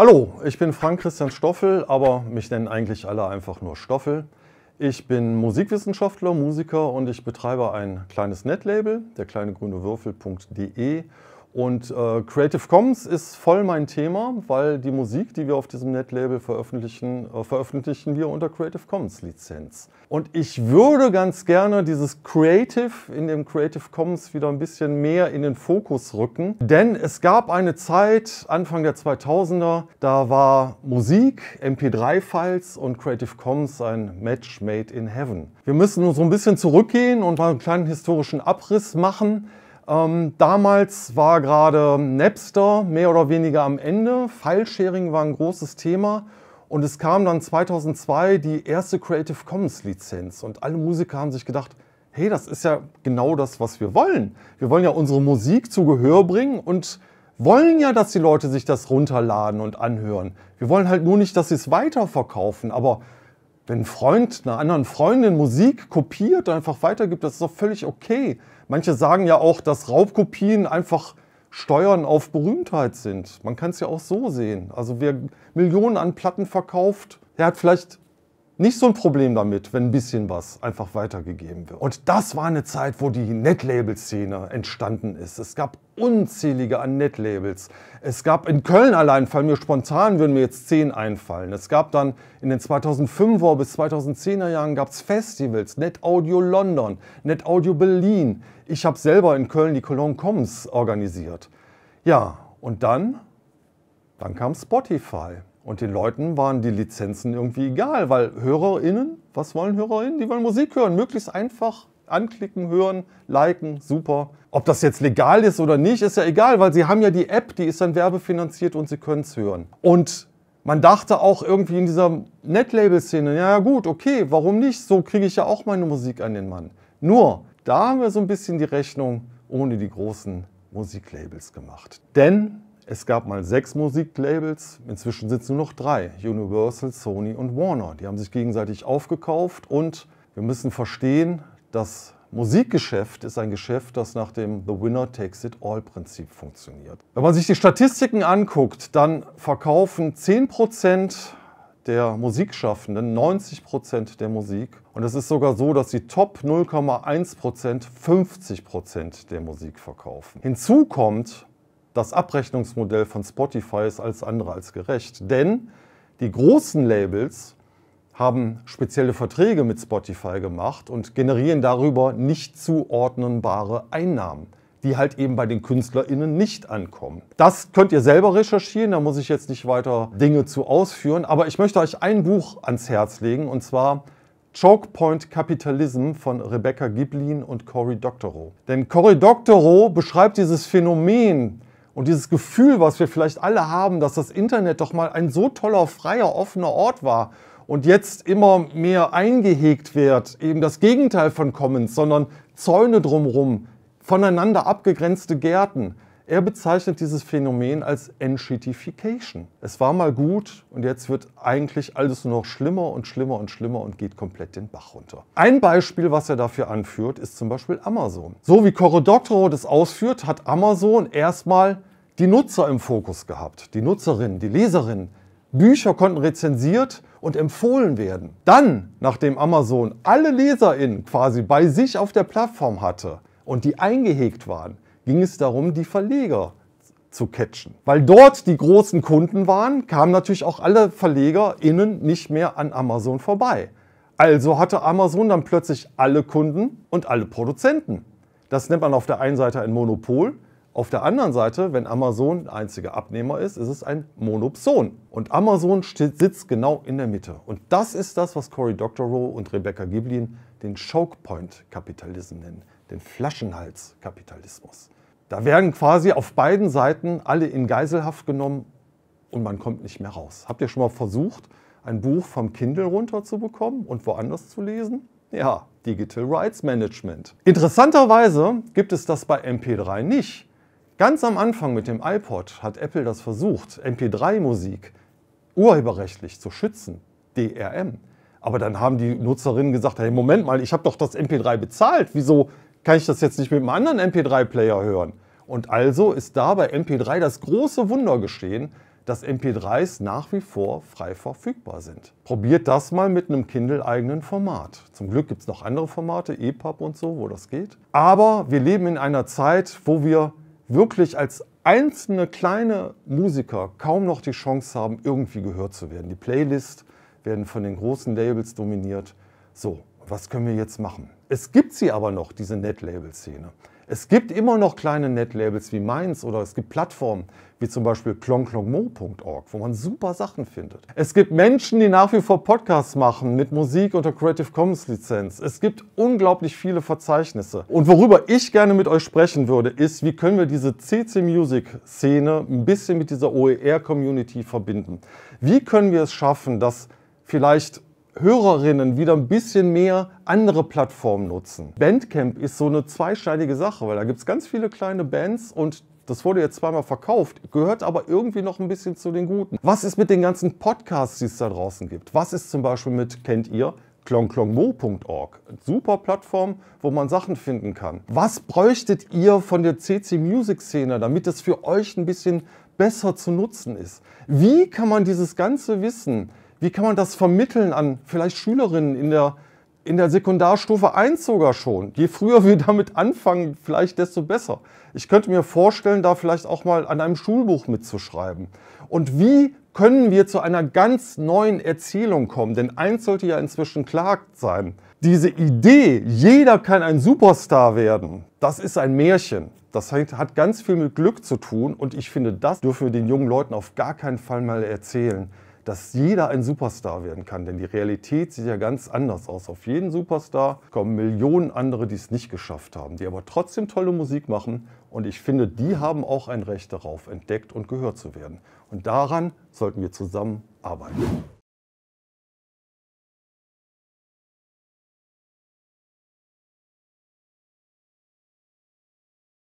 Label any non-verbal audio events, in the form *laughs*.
Hallo, ich bin Frank Christian Stoffel, aber mich nennen eigentlich alle einfach nur Stoffel. Ich bin Musikwissenschaftler, Musiker und ich betreibe ein kleines Netlabel, der kleine grüne Würfel.de und äh, Creative Commons ist voll mein Thema, weil die Musik, die wir auf diesem Netlabel veröffentlichen, äh, veröffentlichen wir unter Creative Commons Lizenz. Und ich würde ganz gerne dieses Creative in dem Creative Commons wieder ein bisschen mehr in den Fokus rücken. Denn es gab eine Zeit, Anfang der 2000er, da war Musik, MP3-Files und Creative Commons ein Match made in heaven. Wir müssen nur so ein bisschen zurückgehen und mal einen kleinen historischen Abriss machen. Ähm, damals war gerade Napster mehr oder weniger am Ende. Filesharing war ein großes Thema. Und es kam dann 2002 die erste Creative Commons Lizenz. Und alle Musiker haben sich gedacht, hey, das ist ja genau das, was wir wollen. Wir wollen ja unsere Musik zu Gehör bringen und wollen ja, dass die Leute sich das runterladen und anhören. Wir wollen halt nur nicht, dass sie es weiterverkaufen. Aber wenn ein Freund einer anderen Freundin Musik kopiert und einfach weitergibt, das ist doch völlig okay. Manche sagen ja auch, dass Raubkopien einfach Steuern auf Berühmtheit sind. Man kann es ja auch so sehen. Also wer Millionen an Platten verkauft, der hat vielleicht nicht so ein Problem damit, wenn ein bisschen was einfach weitergegeben wird. Und das war eine Zeit, wo die Netlabel-Szene entstanden ist. Es gab unzählige an Netlabels. Es gab in Köln allein, fallen mir spontan, würden mir jetzt zehn einfallen. Es gab dann in den 2005er bis 2010er Jahren gab es Festivals, Net Audio London, Net Audio Berlin. Ich habe selber in Köln die Cologne Commons organisiert. Ja, und dann, dann kam Spotify. Und den Leuten waren die Lizenzen irgendwie egal, weil HörerInnen, was wollen HörerInnen? Die wollen Musik hören, möglichst einfach anklicken, hören, liken, super. Ob das jetzt legal ist oder nicht, ist ja egal, weil sie haben ja die App, die ist dann werbefinanziert und sie können es hören. Und man dachte auch irgendwie in dieser Netlabel-Szene, ja gut, okay, warum nicht? So kriege ich ja auch meine Musik an den Mann. Nur, da haben wir so ein bisschen die Rechnung ohne die großen Musiklabels gemacht. Denn es gab mal sechs Musiklabels, inzwischen sind es nur noch drei, Universal, Sony und Warner. Die haben sich gegenseitig aufgekauft und wir müssen verstehen, das Musikgeschäft ist ein Geschäft, das nach dem The Winner Takes It All Prinzip funktioniert. Wenn man sich die Statistiken anguckt, dann verkaufen 10% der Musikschaffenden 90% der Musik. Und es ist sogar so, dass die Top 0,1% 50% der Musik verkaufen. Hinzu kommt, das Abrechnungsmodell von Spotify ist alles andere als gerecht. Denn die großen Labels haben spezielle Verträge mit Spotify gemacht und generieren darüber nicht zuordnenbare Einnahmen, die halt eben bei den KünstlerInnen nicht ankommen. Das könnt ihr selber recherchieren, da muss ich jetzt nicht weiter Dinge zu ausführen, aber ich möchte euch ein Buch ans Herz legen und zwar Choke Point Capitalism von Rebecca Giblin und Cory Doctorow. Denn Cory Doctorow beschreibt dieses Phänomen, und dieses Gefühl, was wir vielleicht alle haben, dass das Internet doch mal ein so toller, freier, offener Ort war und jetzt immer mehr eingehegt wird, eben das Gegenteil von Commons, sondern Zäune drumherum, voneinander abgegrenzte Gärten. Er bezeichnet dieses Phänomen als Enchitification. Es war mal gut und jetzt wird eigentlich alles nur noch schlimmer und schlimmer und schlimmer und geht komplett den Bach runter. Ein Beispiel, was er dafür anführt, ist zum Beispiel Amazon. So wie Corodoctoro das ausführt, hat Amazon erstmal die Nutzer im Fokus gehabt, die Nutzerinnen, die Leserinnen. Bücher konnten rezensiert und empfohlen werden. Dann, nachdem Amazon alle LeserInnen quasi bei sich auf der Plattform hatte und die eingehegt waren, ging es darum, die Verleger zu catchen. Weil dort die großen Kunden waren, kamen natürlich auch alle VerlegerInnen nicht mehr an Amazon vorbei. Also hatte Amazon dann plötzlich alle Kunden und alle Produzenten. Das nennt man auf der einen Seite ein Monopol, auf der anderen Seite, wenn Amazon einziger Abnehmer ist, ist es ein Monopson. Und Amazon sitzt genau in der Mitte. Und das ist das, was Cory Doctorow und Rebecca Giblin den Chokepoint-Kapitalismus nennen, den Flaschenhals-Kapitalismus. Da werden quasi auf beiden Seiten alle in Geiselhaft genommen und man kommt nicht mehr raus. Habt ihr schon mal versucht, ein Buch vom Kindle runterzubekommen und woanders zu lesen? Ja, Digital Rights Management. Interessanterweise gibt es das bei MP3 nicht. Ganz am Anfang mit dem iPod hat Apple das versucht, MP3-Musik urheberrechtlich zu schützen, DRM. Aber dann haben die Nutzerinnen gesagt, hey, Moment mal, ich habe doch das MP3 bezahlt, wieso kann ich das jetzt nicht mit einem anderen MP3-Player hören? Und also ist da bei MP3 das große Wunder geschehen, dass MP3s nach wie vor frei verfügbar sind. Probiert das mal mit einem Kindle-eigenen Format. Zum Glück gibt es noch andere Formate, EPUB und so, wo das geht. Aber wir leben in einer Zeit, wo wir wirklich als einzelne kleine Musiker kaum noch die Chance haben, irgendwie gehört zu werden. Die Playlists werden von den großen Labels dominiert. So, was können wir jetzt machen? Es gibt sie aber noch, diese Net-Label-Szene. Es gibt immer noch kleine Netlabels wie meins oder es gibt Plattformen wie zum Beispiel klonklonmo.org, wo man super Sachen findet. Es gibt Menschen, die nach wie vor Podcasts machen mit Musik unter Creative Commons Lizenz. Es gibt unglaublich viele Verzeichnisse. Und worüber ich gerne mit euch sprechen würde, ist, wie können wir diese CC Music Szene ein bisschen mit dieser OER Community verbinden? Wie können wir es schaffen, dass vielleicht Hörerinnen wieder ein bisschen mehr andere Plattformen nutzen. Bandcamp ist so eine zweischneidige Sache, weil da gibt es ganz viele kleine Bands und das wurde jetzt zweimal verkauft, gehört aber irgendwie noch ein bisschen zu den Guten. Was ist mit den ganzen Podcasts, die es da draußen gibt? Was ist zum Beispiel mit, kennt ihr, klonklonmo.org? Super Plattform, wo man Sachen finden kann. Was bräuchtet ihr von der CC Music Szene, damit es für euch ein bisschen besser zu nutzen ist? Wie kann man dieses ganze Wissen wie kann man das vermitteln an vielleicht Schülerinnen in der, in der Sekundarstufe 1 sogar schon? Je früher wir *laughs* damit anfangen, vielleicht desto besser. Ich könnte mir vorstellen, da vielleicht auch mal an einem Schulbuch mitzuschreiben. Und wie können wir zu einer ganz neuen Erzählung kommen? Denn eins sollte ja inzwischen klar sein. Diese Idee, jeder kann ein Superstar werden, das ist ein Märchen. Das hat ganz viel mit Glück zu tun und ich finde, das dürfen wir den jungen Leuten auf gar keinen Fall mal erzählen dass jeder ein Superstar werden kann. Denn die Realität sieht ja ganz anders aus. Auf jeden Superstar kommen Millionen andere, die es nicht geschafft haben, die aber trotzdem tolle Musik machen. Und ich finde, die haben auch ein Recht darauf, entdeckt und gehört zu werden. Und daran sollten wir zusammen arbeiten.